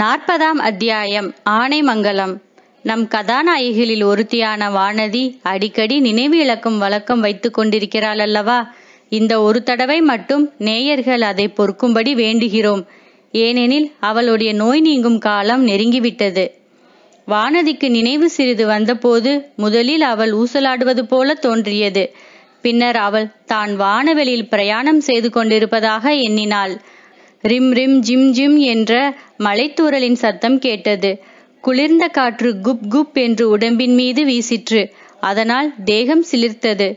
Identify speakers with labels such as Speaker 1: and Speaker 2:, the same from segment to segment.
Speaker 1: நாற்பதாம் அத்தியாயம் ஆனைமங்கலம் நம் கதாநாயகிகளில் ஒருத்தியான வானதி அடிக்கடி நினைவு இழக்கும் வழக்கம் வைத்து கொண்டிருக்கிறாள் அல்லவா இந்த ஒரு தடவை மட்டும் நேயர்கள் அதை பொறுக்கும்படி வேண்டுகிறோம் ஏனெனில் அவளுடைய நோய் நீங்கும் காலம் நெருங்கிவிட்டது வானதிக்கு நினைவு சிறிது வந்தபோது முதலில் அவள் ஊசலாடுவது போல தோன்றியது பின்னர் அவள் தான் வானவெளியில் பிரயாணம் செய்து கொண்டிருப்பதாக எண்ணினாள் ரிம் ரிம் ஜிம் ஜிம் என்ற மலைத்தூரலின் சத்தம் கேட்டது குளிர்ந்த காற்று குப் குப் என்று உடம்பின் மீது வீசிற்று அதனால் தேகம் சிலிர்த்தது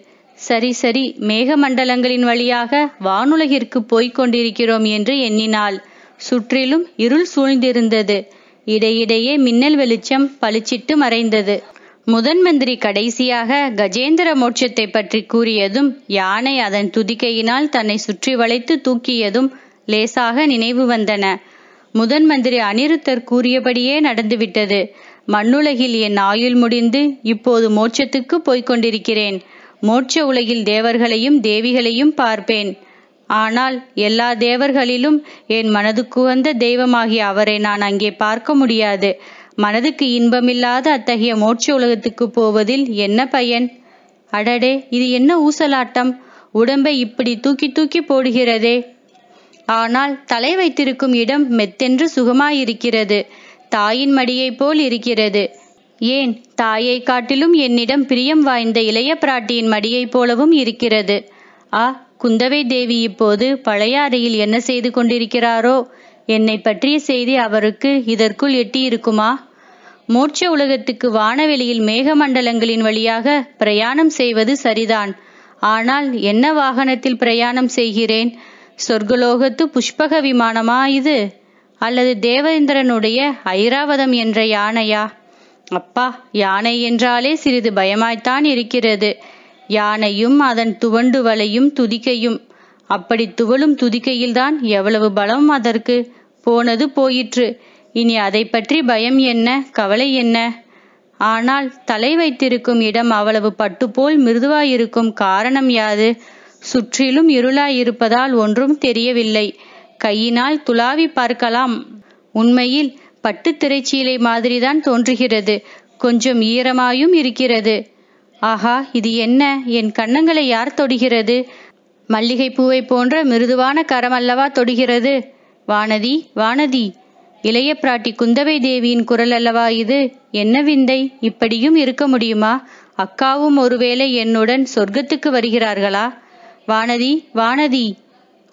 Speaker 1: சரி சரி மேகமண்டலங்களின் வழியாக வானுலகிற்கு போய்க் கொண்டிருக்கிறோம் என்று எண்ணினாள் சுற்றிலும் இருள் சூழ்ந்திருந்தது இடையிடையே மின்னல் வெளிச்சம் பளிச்சிட்டு மறைந்தது முதன் மந்திரி கடைசியாக கஜேந்திர மோட்சத்தை பற்றி கூறியதும் யானை அதன் துதிக்கையினால் தன்னை சுற்றி வளைத்து தூக்கியதும் லேசாக நினைவு வந்தன முதன் மந்திரி அனிருத்தர் கூறியபடியே நடந்துவிட்டது மண்ணுலகில் என் ஆயுள் முடிந்து இப்போது மோட்சத்துக்கு போய்க் கொண்டிருக்கிறேன் மோட்ச உலகில் தேவர்களையும் தேவிகளையும் பார்ப்பேன் ஆனால் எல்லா தேவர்களிலும் என் மனதுக்கு வந்த தெய்வமாகிய அவரை நான் அங்கே பார்க்க முடியாது மனதுக்கு இன்பமில்லாத அத்தகைய மோட்ச உலகத்துக்கு போவதில் என்ன பயன் அடடே இது என்ன ஊசலாட்டம் உடம்பை இப்படி தூக்கி தூக்கி போடுகிறதே ஆனால் தலை வைத்திருக்கும் இடம் மெத்தென்று சுகமாயிருக்கிறது தாயின் மடியைப் போல் இருக்கிறது ஏன் தாயை காட்டிலும் என்னிடம் பிரியம் வாய்ந்த இளைய பிராட்டியின் மடியைப் போலவும் இருக்கிறது ஆ குந்தவை தேவி இப்போது பழைய அறையில் என்ன செய்து கொண்டிருக்கிறாரோ என்னை பற்றிய செய்தி அவருக்கு இதற்குள் எட்டியிருக்குமா மோட்ச உலகத்துக்கு வானவெளியில் மேகமண்டலங்களின் வழியாக பிரயாணம் செய்வது சரிதான் ஆனால் என்ன வாகனத்தில் பிரயாணம் செய்கிறேன் சொர்க்கலோகத்து புஷ்பக விமானமா இது அல்லது தேவேந்திரனுடைய ஐராவதம் என்ற யானையா அப்பா யானை என்றாலே சிறிது பயமாய்த்தான் இருக்கிறது யானையும் அதன் துவண்டு வலையும் துதிக்கையும் அப்படி துவளும் துதிக்கையில்தான் எவ்வளவு பலம் அதற்கு போனது போயிற்று இனி அதை பற்றி பயம் என்ன கவலை என்ன ஆனால் தலை வைத்திருக்கும் இடம் அவ்வளவு பட்டுப்போல் மிருதுவாயிருக்கும் காரணம் யாது சுற்றிலும் இருளாயிருப்பதால் ஒன்றும் தெரியவில்லை கையினால் துளாவி பார்க்கலாம் உண்மையில் பட்டு திரைச்சீலை மாதிரிதான் தோன்றுகிறது கொஞ்சம் ஈரமாயும் இருக்கிறது ஆஹா இது என்ன என் கண்ணங்களை யார் தொடுகிறது மல்லிகை பூவை போன்ற மிருதுவான கரமல்லவா தொடுகிறது வானதி வானதி இளைய பிராட்டி குந்தவை தேவியின் குரல் அல்லவா இது என்ன விந்தை இப்படியும் இருக்க முடியுமா அக்காவும் ஒருவேளை என்னுடன் சொர்க்கத்துக்கு வருகிறார்களா வானதி வானதி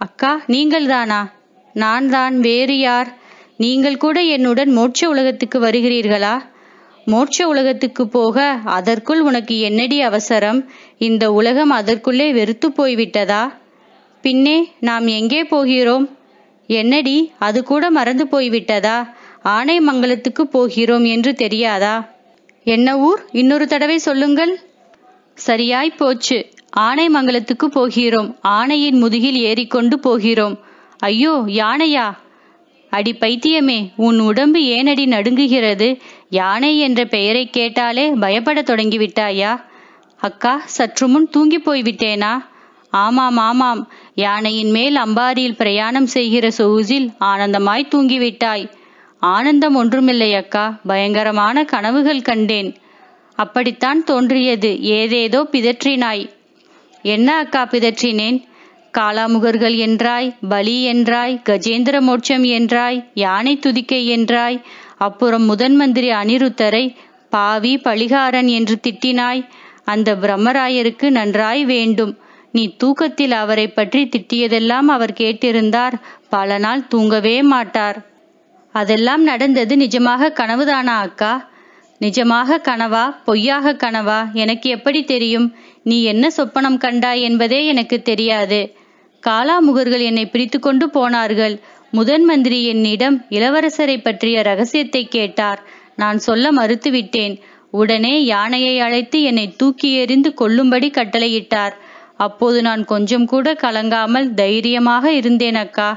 Speaker 1: அக்கா நீங்கள்தானா நான் தான் வேறு யார் நீங்கள் கூட என்னுடன் மோட்ச உலகத்துக்கு வருகிறீர்களா மோட்ச உலகத்துக்கு போக அதற்குள் உனக்கு என்னடி அவசரம் இந்த உலகம் அதற்குள்ளே வெறுத்து போய்விட்டதா பின்னே நாம் எங்கே போகிறோம் என்னடி அது கூட மறந்து போய்விட்டதா ஆனைமங்கலத்துக்கு போகிறோம் என்று தெரியாதா என்ன ஊர் இன்னொரு தடவை சொல்லுங்கள் சரியாய் போச்சு ஆனைமங்கலத்துக்கு போகிறோம் ஆனையின் முதுகில் ஏறிக்கொண்டு போகிறோம் ஐயோ யானையா அடி பைத்தியமே உன் உடம்பு ஏனடி நடுங்குகிறது யானை என்ற பெயரை கேட்டாலே பயப்பட தொடங்கிவிட்டாயா அக்கா சற்று முன் தூங்கி போய்விட்டேனா ஆமாம் ஆமாம் யானையின் மேல் அம்பாரியில் பிரயாணம் செய்கிற சொகுசில் ஆனந்தமாய் தூங்கிவிட்டாய் ஆனந்தம் ஒன்றுமில்லை அக்கா பயங்கரமான கனவுகள் கண்டேன் அப்படித்தான் தோன்றியது ஏதேதோ பிதற்றினாய் என்ன அக்கா பிதற்றினேன் காலாமுகர்கள் என்றாய் பலி என்றாய் கஜேந்திர மோட்சம் என்றாய் யானை துதிக்கை என்றாய் அப்புறம் முதன் மந்திரி அனிருத்தரை பாவி பழிகாரன் என்று திட்டினாய் அந்த பிரம்மராயருக்கு நன்றாய் வேண்டும் நீ தூக்கத்தில் அவரை பற்றி திட்டியதெல்லாம் அவர் கேட்டிருந்தார் பல நாள் தூங்கவே மாட்டார் அதெல்லாம் நடந்தது நிஜமாக கனவுதானா அக்கா நிஜமாக கனவா பொய்யாக கனவா எனக்கு எப்படி தெரியும் நீ என்ன சொப்பனம் கண்டாய் என்பதே எனக்கு தெரியாது காலாமுகர்கள் என்னை பிரித்து கொண்டு போனார்கள் முதன் மந்திரி என்னிடம் இளவரசரை பற்றிய ரகசியத்தை கேட்டார் நான் சொல்ல மறுத்துவிட்டேன் உடனே யானையை அழைத்து என்னை தூக்கி எறிந்து கொல்லும்படி கட்டளையிட்டார் அப்போது நான் கொஞ்சம் கூட கலங்காமல் தைரியமாக இருந்தேன் அக்கா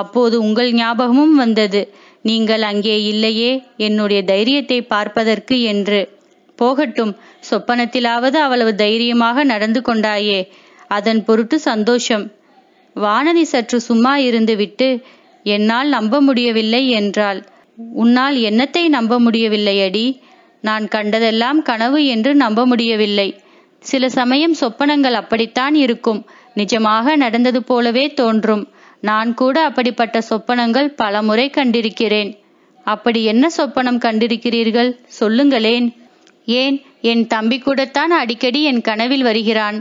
Speaker 1: அப்போது உங்கள் ஞாபகமும் வந்தது நீங்கள் அங்கே இல்லையே என்னுடைய தைரியத்தை பார்ப்பதற்கு என்று போகட்டும் சொப்பனத்திலாவது அவ்வளவு தைரியமாக நடந்து கொண்டாயே அதன் பொருட்டு சந்தோஷம் வானதி சற்று சும்மா இருந்துவிட்டு என்னால் நம்ப முடியவில்லை என்றாள் உன்னால் என்னத்தை நம்ப முடியவில்லை அடி நான் கண்டதெல்லாம் கனவு என்று நம்ப முடியவில்லை சில சமயம் சொப்பனங்கள் அப்படித்தான் இருக்கும் நிஜமாக நடந்தது போலவே தோன்றும் நான் கூட அப்படிப்பட்ட சொப்பனங்கள் பல முறை கண்டிருக்கிறேன் அப்படி என்ன சொப்பனம் கண்டிருக்கிறீர்கள் சொல்லுங்களேன் ஏன் என் தம்பி கூடத்தான் அடிக்கடி என் கனவில் வருகிறான்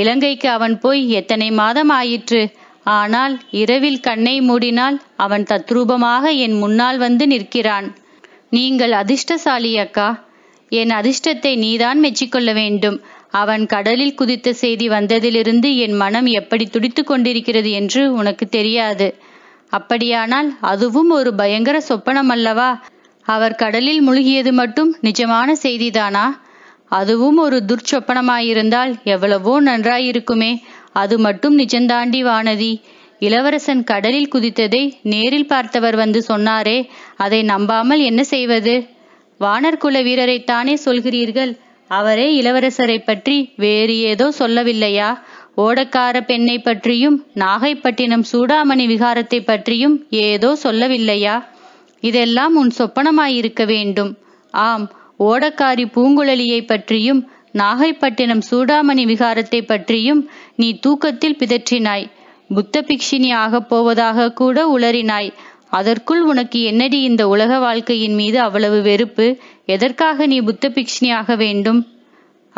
Speaker 1: இலங்கைக்கு அவன் போய் எத்தனை மாதம் ஆயிற்று ஆனால் இரவில் கண்ணை மூடினால் அவன் தத்ரூபமாக என் முன்னால் வந்து நிற்கிறான் நீங்கள் அதிர்ஷ்டசாலி அக்கா என் அதிர்ஷ்டத்தை நீதான் மெச்சிக்கொள்ள வேண்டும் அவன் கடலில் குதித்த செய்தி வந்ததிலிருந்து என் மனம் எப்படி துடித்து கொண்டிருக்கிறது என்று உனக்கு தெரியாது அப்படியானால் அதுவும் ஒரு பயங்கர சொப்பனம் அல்லவா அவர் கடலில் முழுகியது மட்டும் நிஜமான செய்திதானா அதுவும் ஒரு துர்ச்சொப்பனமாயிருந்தால் எவ்வளவோ நன்றாயிருக்குமே அது மட்டும் நிஜந்தாண்டி வானதி இளவரசன் கடலில் குதித்ததை நேரில் பார்த்தவர் வந்து சொன்னாரே அதை நம்பாமல் என்ன செய்வது குல வீரரைத்தானே சொல்கிறீர்கள் அவரே இளவரசரை பற்றி வேறு ஏதோ சொல்லவில்லையா ஓடக்கார பெண்ணை பற்றியும் நாகைப்பட்டினம் சூடாமணி விகாரத்தை பற்றியும் ஏதோ சொல்லவில்லையா இதெல்லாம் உன் சொப்பனமாயிருக்க வேண்டும் ஆம் ஓடக்காரி பூங்குழலியை பற்றியும் நாகைப்பட்டினம் சூடாமணி விகாரத்தை பற்றியும் நீ தூக்கத்தில் பிதற்றினாய் புத்த பிக்ஷினி ஆகப் போவதாக கூட உளறினாய் அதற்குள் உனக்கு என்னடி இந்த உலக வாழ்க்கையின் மீது அவ்வளவு வெறுப்பு எதற்காக நீ புத்த பிக்ஷினி ஆக வேண்டும்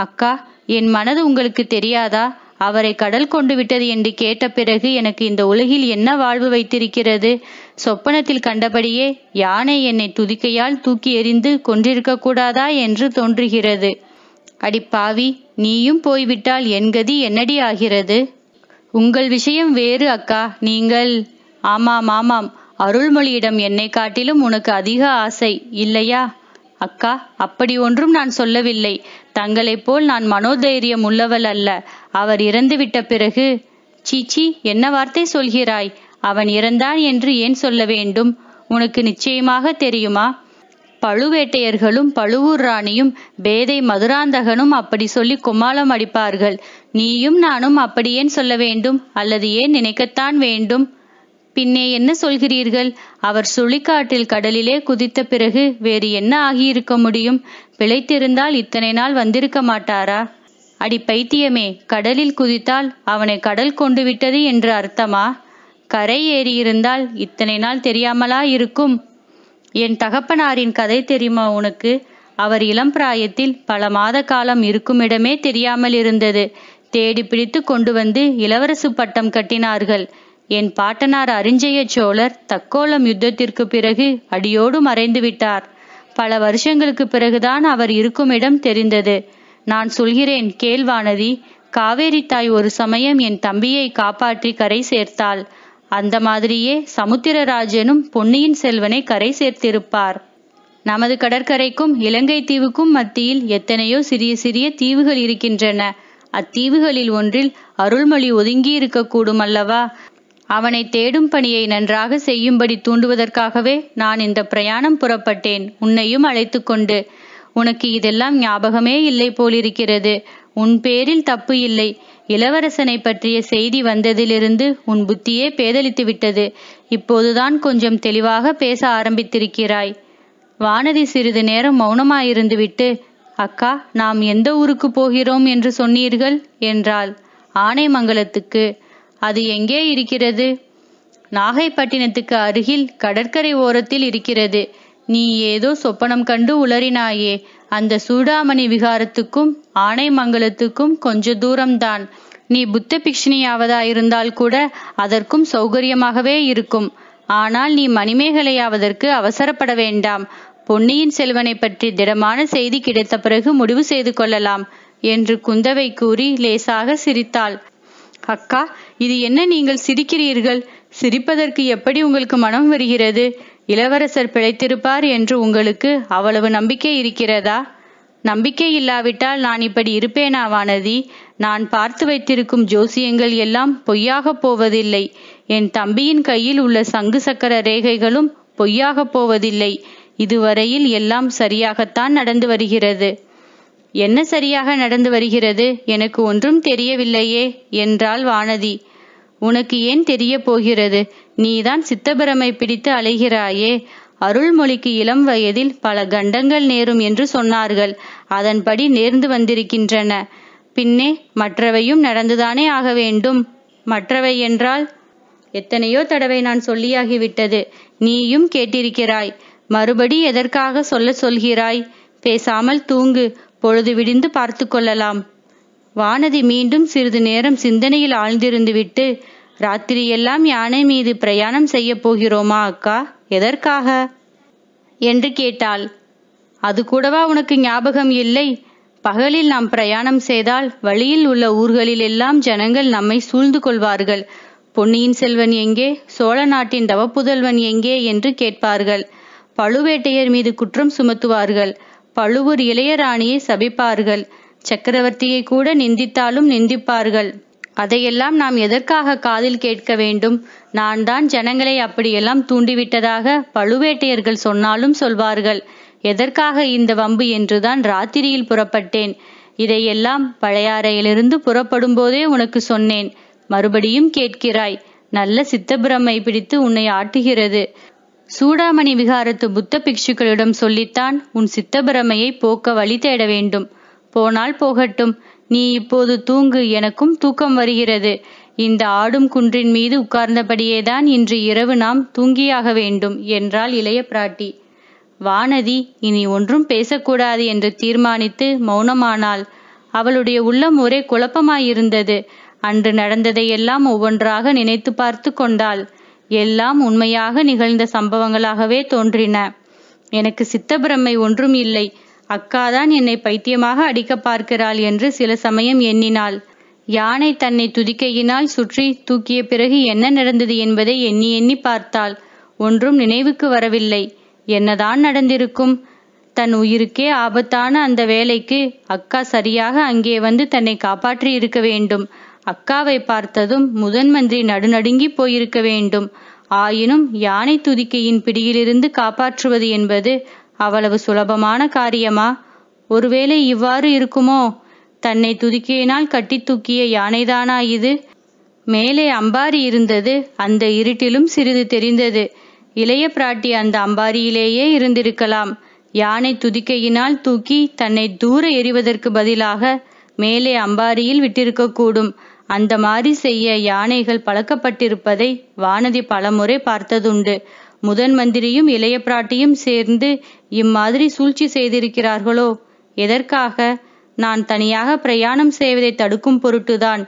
Speaker 1: அக்கா என் மனது உங்களுக்கு தெரியாதா அவரை கடல் கொண்டு விட்டது என்று கேட்ட பிறகு எனக்கு இந்த உலகில் என்ன வாழ்வு வைத்திருக்கிறது சொப்பனத்தில் கண்டபடியே யானை என்னை துதிக்கையால் தூக்கி எறிந்து கொன்றிருக்க கூடாதா என்று தோன்றுகிறது அடிப்பாவி நீயும் போய்விட்டால் என் கதி என்னடி ஆகிறது உங்கள் விஷயம் வேறு அக்கா நீங்கள் ஆமாம் ஆமாம் அருள்மொழியிடம் என்னை காட்டிலும் உனக்கு அதிக ஆசை இல்லையா அக்கா அப்படி ஒன்றும் நான் சொல்லவில்லை தங்களைப் போல் நான் மனோதைரியம் உள்ளவள் அல்ல அவர் இறந்துவிட்ட பிறகு சீச்சி என்ன வார்த்தை சொல்கிறாய் அவன் இறந்தான் என்று ஏன் சொல்ல வேண்டும் உனக்கு நிச்சயமாக தெரியுமா பழுவேட்டையர்களும் பழுவூர் ராணியும் பேதை மதுராந்தகனும் அப்படி சொல்லி குமாலம் அடிப்பார்கள் நீயும் நானும் அப்படி ஏன் சொல்ல வேண்டும் அல்லது ஏன் நினைக்கத்தான் வேண்டும் பின்னே என்ன சொல்கிறீர்கள் அவர் சுழிக்காட்டில் கடலிலே குதித்த பிறகு வேறு என்ன ஆகியிருக்க முடியும் பிழைத்திருந்தால் இத்தனை நாள் வந்திருக்க மாட்டாரா அடி பைத்தியமே கடலில் குதித்தால் அவனை கடல் கொண்டு விட்டது என்று அர்த்தமா கரை ஏறியிருந்தால் இத்தனை நாள் தெரியாமலா இருக்கும் என் தகப்பனாரின் கதை தெரியுமா உனக்கு அவர் இளம் பிராயத்தில் பல மாத காலம் இருக்குமிடமே தெரியாமல் இருந்தது தேடி பிடித்து கொண்டு வந்து இளவரசு பட்டம் கட்டினார்கள் என் பாட்டனார் அறிஞ்சய சோழர் தக்கோலம் யுத்தத்திற்கு பிறகு அடியோடு மறைந்து விட்டார் பல வருஷங்களுக்கு பிறகுதான் அவர் இருக்கும் இடம் தெரிந்தது நான் சொல்கிறேன் கேள்வானதி காவேரி தாய் ஒரு சமயம் என் தம்பியை காப்பாற்றி கரை சேர்த்தாள் அந்த மாதிரியே சமுத்திரராஜனும் பொன்னியின் செல்வனை கரை சேர்த்திருப்பார் நமது கடற்கரைக்கும் இலங்கை தீவுக்கும் மத்தியில் எத்தனையோ சிறிய சிறிய தீவுகள் இருக்கின்றன அத்தீவுகளில் ஒன்றில் அருள்மொழி ஒதுங்கி இருக்கக்கூடும் அல்லவா அவனை தேடும் பணியை நன்றாக செய்யும்படி தூண்டுவதற்காகவே நான் இந்த பிரயாணம் புறப்பட்டேன் உன்னையும் அழைத்து கொண்டு உனக்கு இதெல்லாம் ஞாபகமே இல்லை போலிருக்கிறது உன் பேரில் தப்பு இல்லை இளவரசனை பற்றிய செய்தி வந்ததிலிருந்து உன் புத்தியே பேதலித்து விட்டது இப்போதுதான் கொஞ்சம் தெளிவாக பேச ஆரம்பித்திருக்கிறாய் வானதி சிறிது நேரம் மௌனமாயிருந்துவிட்டு அக்கா நாம் எந்த ஊருக்கு போகிறோம் என்று சொன்னீர்கள் என்றாள் ஆனைமங்கலத்துக்கு அது எங்கே இருக்கிறது நாகைப்பட்டினத்துக்கு அருகில் கடற்கரை ஓரத்தில் இருக்கிறது நீ ஏதோ சொப்பனம் கண்டு உளறினாயே அந்த சூடாமணி விகாரத்துக்கும் ஆனைமங்கலத்துக்கும் கொஞ்ச தூரம்தான் நீ புத்த இருந்தால் கூட அதற்கும் சௌகரியமாகவே இருக்கும் ஆனால் நீ மணிமேகலையாவதற்கு அவசரப்பட வேண்டாம் பொன்னியின் செல்வனை பற்றி திடமான செய்தி கிடைத்த பிறகு முடிவு செய்து கொள்ளலாம் என்று குந்தவை கூறி லேசாக சிரித்தாள் அக்கா இது என்ன நீங்கள் சிரிக்கிறீர்கள் சிரிப்பதற்கு எப்படி உங்களுக்கு மனம் வருகிறது இளவரசர் பிழைத்திருப்பார் என்று உங்களுக்கு அவ்வளவு நம்பிக்கை இருக்கிறதா நம்பிக்கை இல்லாவிட்டால் நான் இப்படி இருப்பேனா வானதி நான் பார்த்து வைத்திருக்கும் ஜோசியங்கள் எல்லாம் பொய்யாகப் போவதில்லை என் தம்பியின் கையில் உள்ள சங்கு சக்கர ரேகைகளும் பொய்யாகப் போவதில்லை இதுவரையில் எல்லாம் சரியாகத்தான் நடந்து வருகிறது என்ன சரியாக நடந்து வருகிறது எனக்கு ஒன்றும் தெரியவில்லையே என்றாள் வானதி உனக்கு ஏன் தெரிய போகிறது நீதான் சித்தபிரமை பிடித்து அலைகிறாயே அருள்மொழிக்கு இளம் வயதில் பல கண்டங்கள் நேரும் என்று சொன்னார்கள் அதன்படி நேர்ந்து வந்திருக்கின்றன பின்னே மற்றவையும் நடந்துதானே ஆக வேண்டும் மற்றவை என்றால் எத்தனையோ தடவை நான் சொல்லியாகிவிட்டது நீயும் கேட்டிருக்கிறாய் மறுபடி எதற்காக சொல்ல சொல்கிறாய் பேசாமல் தூங்கு பொழுது விடிந்து பார்த்து கொள்ளலாம் வானதி மீண்டும் சிறிது நேரம் சிந்தனையில் ஆழ்ந்திருந்துவிட்டு ராத்திரியெல்லாம் யானை மீது பிரயாணம் செய்யப் போகிறோமா அக்கா எதற்காக என்று கேட்டாள் அது கூடவா உனக்கு ஞாபகம் இல்லை பகலில் நாம் பிரயாணம் செய்தால் வழியில் உள்ள ஊர்களில் எல்லாம் ஜனங்கள் நம்மை சூழ்ந்து கொள்வார்கள் பொன்னியின் செல்வன் எங்கே சோழ நாட்டின் தவப்புதல்வன் எங்கே என்று கேட்பார்கள் பழுவேட்டையர் மீது குற்றம் சுமத்துவார்கள் பழுவூர் இளையராணியை சபிப்பார்கள் சக்கரவர்த்தியை கூட நிந்தித்தாலும் நிந்திப்பார்கள் அதையெல்லாம் நாம் எதற்காக காதில் கேட்க வேண்டும் நான் தான் ஜனங்களை அப்படியெல்லாம் தூண்டிவிட்டதாக பழுவேட்டையர்கள் சொன்னாலும் சொல்வார்கள் எதற்காக இந்த வம்பு என்றுதான் ராத்திரியில் புறப்பட்டேன் இதையெல்லாம் பழையாறையிலிருந்து புறப்படும் போதே உனக்கு சொன்னேன் மறுபடியும் கேட்கிறாய் நல்ல சித்தபிரமை பிடித்து உன்னை ஆட்டுகிறது சூடாமணி விகாரத்து புத்த பிக்ஷுக்களிடம் சொல்லித்தான் உன் சித்தபிரமையை போக்க வழி தேட வேண்டும் போனால் போகட்டும் நீ இப்போது தூங்கு எனக்கும் தூக்கம் வருகிறது இந்த ஆடும் குன்றின் மீது உட்கார்ந்தபடியேதான் இன்று இரவு நாம் தூங்கியாக வேண்டும் என்றாள் இளைய பிராட்டி வானதி இனி ஒன்றும் பேசக்கூடாது என்று தீர்மானித்து மௌனமானாள் அவளுடைய உள்ளம் ஒரே குழப்பமாயிருந்தது அன்று நடந்ததையெல்லாம் ஒவ்வொன்றாக நினைத்து பார்த்து கொண்டாள் எல்லாம் உண்மையாக நிகழ்ந்த சம்பவங்களாகவே தோன்றின எனக்கு சித்தப்பிரமை ஒன்றும் இல்லை அக்காதான் என்னை பைத்தியமாக அடிக்க பார்க்கிறாள் என்று சில சமயம் எண்ணினாள் யானை தன்னை துதிக்கையினால் சுற்றி தூக்கிய பிறகு என்ன நடந்தது என்பதை எண்ணி எண்ணி பார்த்தாள் ஒன்றும் நினைவுக்கு வரவில்லை என்னதான் நடந்திருக்கும் தன் உயிருக்கே ஆபத்தான அந்த வேலைக்கு அக்கா சரியாக அங்கே வந்து தன்னை காப்பாற்றி இருக்க வேண்டும் அக்காவை பார்த்ததும் முதன் மந்திரி நடுநடுங்கி போயிருக்க வேண்டும் ஆயினும் யானை துதிக்கையின் பிடியிலிருந்து காப்பாற்றுவது என்பது அவ்வளவு சுலபமான காரியமா ஒருவேளை இவ்வாறு இருக்குமோ தன்னை துதிக்கையினால் கட்டி தூக்கிய யானைதானா இது மேலே அம்பாரி இருந்தது அந்த இருட்டிலும் சிறிது தெரிந்தது இளைய பிராட்டி அந்த அம்பாரியிலேயே இருந்திருக்கலாம் யானை துதிக்கையினால் தூக்கி தன்னை தூர எறிவதற்கு பதிலாக மேலே அம்பாரியில் விட்டிருக்கக்கூடும் அந்த மாதிரி செய்ய யானைகள் பழக்கப்பட்டிருப்பதை வானதி பலமுறை பார்த்ததுண்டு முதன் மந்திரியும் இளைய பிராட்டியும் சேர்ந்து இம்மாதிரி சூழ்ச்சி செய்திருக்கிறார்களோ எதற்காக நான் தனியாக பிரயாணம் செய்வதை தடுக்கும் பொருட்டுதான்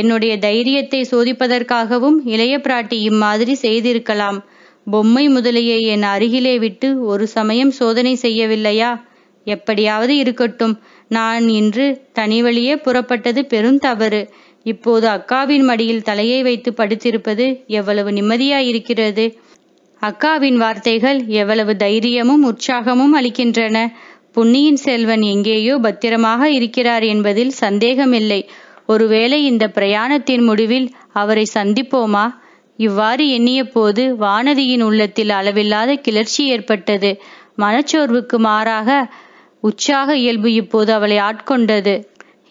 Speaker 1: என்னுடைய தைரியத்தை சோதிப்பதற்காகவும் இளைய பிராட்டி இம்மாதிரி செய்திருக்கலாம் பொம்மை முதலியை என் அருகிலே விட்டு ஒரு சமயம் சோதனை செய்யவில்லையா எப்படியாவது இருக்கட்டும் நான் இன்று தனி வழியே புறப்பட்டது பெரும் தவறு இப்போது அக்காவின் மடியில் தலையை வைத்து படுத்திருப்பது எவ்வளவு நிம்மதியாயிருக்கிறது அக்காவின் வார்த்தைகள் எவ்வளவு தைரியமும் உற்சாகமும் அளிக்கின்றன புன்னியின் செல்வன் எங்கேயோ பத்திரமாக இருக்கிறார் என்பதில் சந்தேகமில்லை ஒருவேளை இந்த பிரயாணத்தின் முடிவில் அவரை சந்திப்போமா இவ்வாறு எண்ணிய போது வானதியின் உள்ளத்தில் அளவில்லாத கிளர்ச்சி ஏற்பட்டது மனச்சோர்வுக்கு மாறாக உற்சாக இயல்பு இப்போது அவளை ஆட்கொண்டது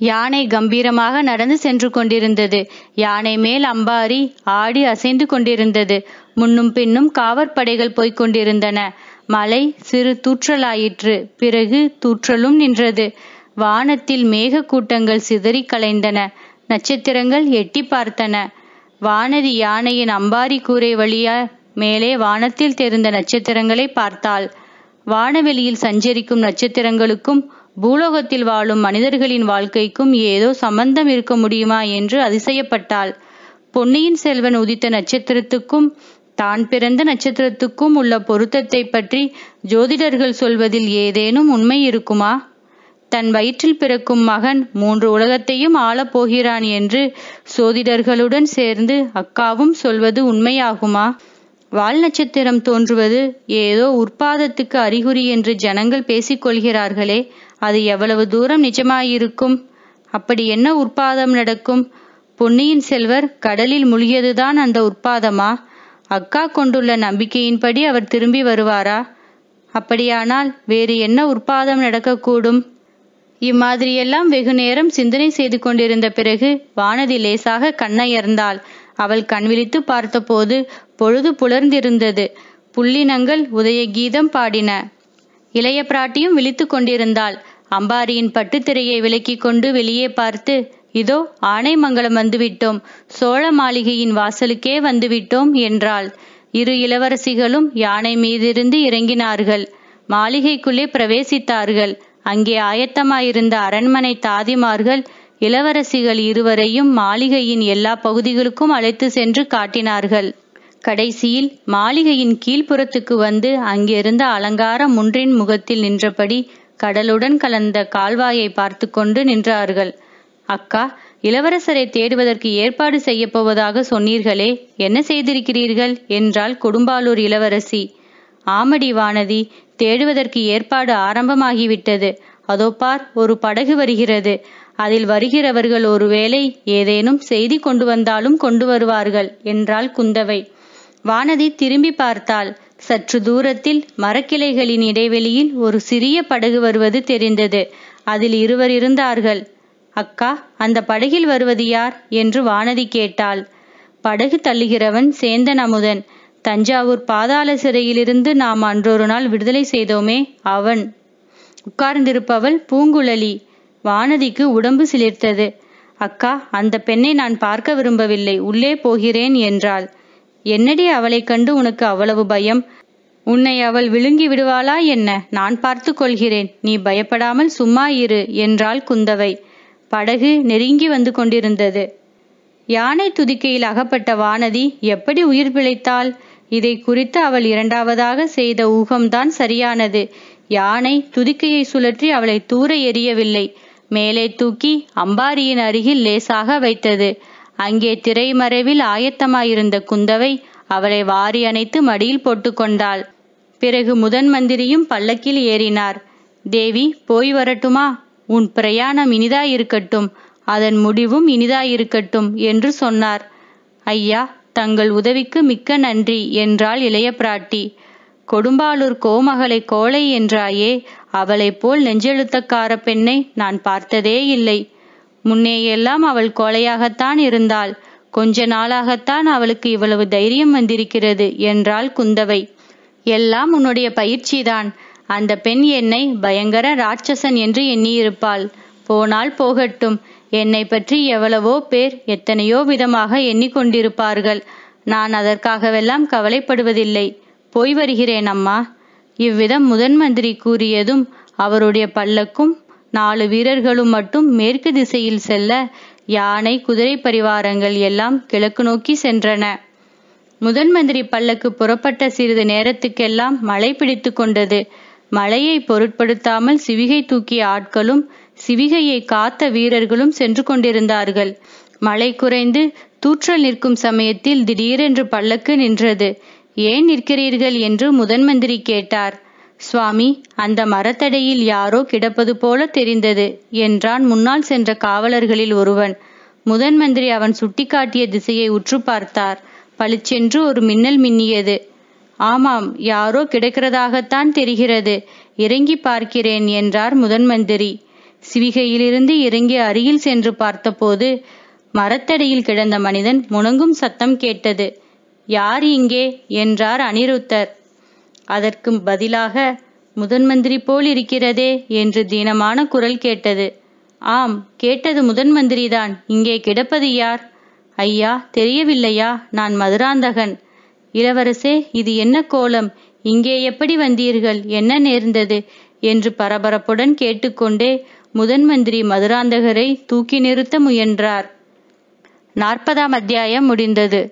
Speaker 1: யானை கம்பீரமாக நடந்து சென்று கொண்டிருந்தது யானை மேல் அம்பாரி ஆடி அசைந்து கொண்டிருந்தது முன்னும் பின்னும் காவற்படைகள் போய்க் கொண்டிருந்தன மலை சிறு தூற்றலாயிற்று பிறகு தூற்றலும் நின்றது வானத்தில் மேக கூட்டங்கள் சிதறி கலைந்தன நட்சத்திரங்கள் எட்டி பார்த்தன வானதி யானையின் அம்பாரி கூரை வழியா மேலே வானத்தில் தெரிந்த நட்சத்திரங்களை பார்த்தாள் வானவெளியில் சஞ்சரிக்கும் நட்சத்திரங்களுக்கும் பூலோகத்தில் வாழும் மனிதர்களின் வாழ்க்கைக்கும் ஏதோ சம்பந்தம் இருக்க முடியுமா என்று அதிசயப்பட்டாள் பொன்னியின் செல்வன் உதித்த நட்சத்திரத்துக்கும் தான் பிறந்த நட்சத்திரத்துக்கும் உள்ள பொருத்தத்தை பற்றி ஜோதிடர்கள் சொல்வதில் ஏதேனும் உண்மை இருக்குமா தன் வயிற்றில் பிறக்கும் மகன் மூன்று உலகத்தையும் ஆளப் போகிறான் என்று சோதிடர்களுடன் சேர்ந்து அக்காவும் சொல்வது உண்மையாகுமா வால் நட்சத்திரம் தோன்றுவது ஏதோ உற்பாதத்துக்கு அறிகுறி என்று ஜனங்கள் பேசிக்கொள்கிறார்களே அது எவ்வளவு தூரம் நிஜமாயிருக்கும் அப்படி என்ன உற்பாதம் நடக்கும் பொன்னியின் செல்வர் கடலில் முழுகியதுதான் அந்த உற்பாதமா அக்கா கொண்டுள்ள நம்பிக்கையின்படி அவர் திரும்பி வருவாரா அப்படியானால் வேறு என்ன உற்பாதம் நடக்கக்கூடும் இம்மாதிரியெல்லாம் வெகு நேரம் சிந்தனை செய்து கொண்டிருந்த பிறகு வானதி லேசாக கண்ணயர்ந்தாள் அவள் கண்விழித்து பார்த்தபோது பொழுது புலர்ந்திருந்தது புள்ளினங்கள் உதய கீதம் பாடின இளைய பிராட்டியும் விழித்து கொண்டிருந்தாள் அம்பாரியின் பட்டுத்திரையை விலக்கிக் கொண்டு வெளியே பார்த்து இதோ ஆனைமங்கலம் வந்துவிட்டோம் சோழ மாளிகையின் வாசலுக்கே வந்துவிட்டோம் என்றாள் இரு இளவரசிகளும் யானை மீதிருந்து இறங்கினார்கள் மாளிகைக்குள்ளே பிரவேசித்தார்கள் அங்கே ஆயத்தமாயிருந்த அரண்மனை தாதிமார்கள் இளவரசிகள் இருவரையும் மாளிகையின் எல்லா பகுதிகளுக்கும் அழைத்து சென்று காட்டினார்கள் கடைசியில் மாளிகையின் கீழ்ப்புறத்துக்கு வந்து அங்கிருந்த அலங்கார முன்றின் முகத்தில் நின்றபடி கடலுடன் கலந்த கால்வாயை பார்த்து கொண்டு நின்றார்கள் அக்கா இளவரசரை தேடுவதற்கு ஏற்பாடு செய்யப்போவதாக சொன்னீர்களே என்ன செய்திருக்கிறீர்கள் என்றாள் கொடும்பாலூர் இளவரசி ஆமடி வானதி தேடுவதற்கு ஏற்பாடு ஆரம்பமாகிவிட்டது அதோ பார் ஒரு படகு வருகிறது அதில் வருகிறவர்கள் ஒருவேளை ஏதேனும் செய்தி கொண்டு வந்தாலும் கொண்டு வருவார்கள் என்றாள் குந்தவை வானதி திரும்பி பார்த்தாள் சற்று தூரத்தில் மரக்கிளைகளின் இடைவெளியில் ஒரு சிறிய படகு வருவது தெரிந்தது அதில் இருவர் இருந்தார்கள் அக்கா அந்த படகில் வருவது யார் என்று வானதி கேட்டாள் படகு தள்ளுகிறவன் சேந்தன் அமுதன் தஞ்சாவூர் பாதாள சிறையிலிருந்து நாம் அன்றொரு நாள் விடுதலை செய்தோமே அவன் உட்கார்ந்திருப்பவள் பூங்குழலி வானதிக்கு உடம்பு சிலிர்த்தது அக்கா அந்த பெண்ணை நான் பார்க்க விரும்பவில்லை உள்ளே போகிறேன் என்றாள் என்னடி அவளைக் கண்டு உனக்கு அவ்வளவு பயம் உன்னை அவள் விழுங்கி விடுவாளா என்ன நான் பார்த்து கொள்கிறேன் நீ பயப்படாமல் சும்மா இரு என்றாள் குந்தவை படகு நெருங்கி வந்து கொண்டிருந்தது யானை துதிக்கையில் அகப்பட்ட வானதி எப்படி உயிர் பிழைத்தாள் இதை குறித்து அவள் இரண்டாவதாக செய்த ஊகம்தான் சரியானது யானை துதிக்கையை சுழற்றி அவளை தூர எரியவில்லை மேலே தூக்கி அம்பாரியின் அருகில் லேசாக வைத்தது அங்கே திரைமறைவில் ஆயத்தமாயிருந்த குந்தவை அவளை வாரி அணைத்து மடியில் போட்டுக்கொண்டாள் பிறகு முதன் மந்திரியும் பல்லக்கில் ஏறினார் தேவி போய் வரட்டுமா உன் பிரயாணம் இனிதாயிருக்கட்டும் அதன் முடிவும் இனிதாயிருக்கட்டும் என்று சொன்னார் ஐயா தங்கள் உதவிக்கு மிக்க நன்றி என்றாள் இளைய பிராட்டி கொடும்பாளூர் கோமகளை கோழை என்றாயே அவளைப் போல் நெஞ்செழுத்தக்கார பெண்ணை நான் பார்த்ததே இல்லை முன்னேயெல்லாம் அவள் கொலையாகத்தான் இருந்தாள் கொஞ்ச நாளாகத்தான் அவளுக்கு இவ்வளவு தைரியம் வந்திருக்கிறது என்றாள் குந்தவை எல்லாம் உன்னுடைய பயிற்சிதான் அந்த பெண் என்னை பயங்கர ராட்சசன் என்று எண்ணியிருப்பாள் போனால் போகட்டும் என்னை பற்றி எவ்வளவோ பேர் எத்தனையோ விதமாக எண்ணிக்கொண்டிருப்பார்கள் நான் அதற்காகவெல்லாம் கவலைப்படுவதில்லை போய் வருகிறேன் அம்மா இவ்விதம் முதன் மந்திரி கூறியதும் அவருடைய பல்லக்கும் நாலு வீரர்களும் மட்டும் மேற்கு திசையில் செல்ல யானை குதிரை பரிவாரங்கள் எல்லாம் கிழக்கு நோக்கி சென்றன முதன் மந்திரி பல்லக்கு புறப்பட்ட சிறிது நேரத்துக்கெல்லாம் மழை பிடித்து கொண்டது மழையை பொருட்படுத்தாமல் சிவிகை தூக்கிய ஆட்களும் சிவிகையை காத்த வீரர்களும் சென்று கொண்டிருந்தார்கள் மழை குறைந்து தூற்றல் நிற்கும் சமயத்தில் திடீரென்று பல்லக்கு நின்றது ஏன் நிற்கிறீர்கள் என்று முதன்மந்திரி கேட்டார் சுவாமி அந்த மரத்தடையில் யாரோ கிடப்பது போல தெரிந்தது என்றான் முன்னால் சென்ற காவலர்களில் ஒருவன் முதன் மந்திரி அவன் சுட்டிக்காட்டிய திசையை உற்று பார்த்தார் பளிச்சென்று ஒரு மின்னல் மின்னியது ஆமாம் யாரோ கிடக்கிறதாகத்தான் தெரிகிறது இறங்கி பார்க்கிறேன் என்றார் முதன் மந்திரி சிவிகையிலிருந்து இறங்கி அருகில் சென்று பார்த்தபோது மரத்தடியில் கிடந்த மனிதன் முணங்கும் சத்தம் கேட்டது யார் இங்கே என்றார் அனிருத்தர் அதற்கு பதிலாக மந்திரி போல் இருக்கிறதே என்று தீனமான குரல் கேட்டது ஆம் கேட்டது முதன் தான் இங்கே கிடப்பது யார் ஐயா தெரியவில்லையா நான் மதுராந்தகன் இளவரசே இது என்ன கோலம் இங்கே எப்படி வந்தீர்கள் என்ன நேர்ந்தது என்று பரபரப்புடன் கேட்டுக்கொண்டே முதன் மந்திரி மதுராந்தகரை தூக்கி நிறுத்த முயன்றார் நாற்பதாம் அத்தியாயம் முடிந்தது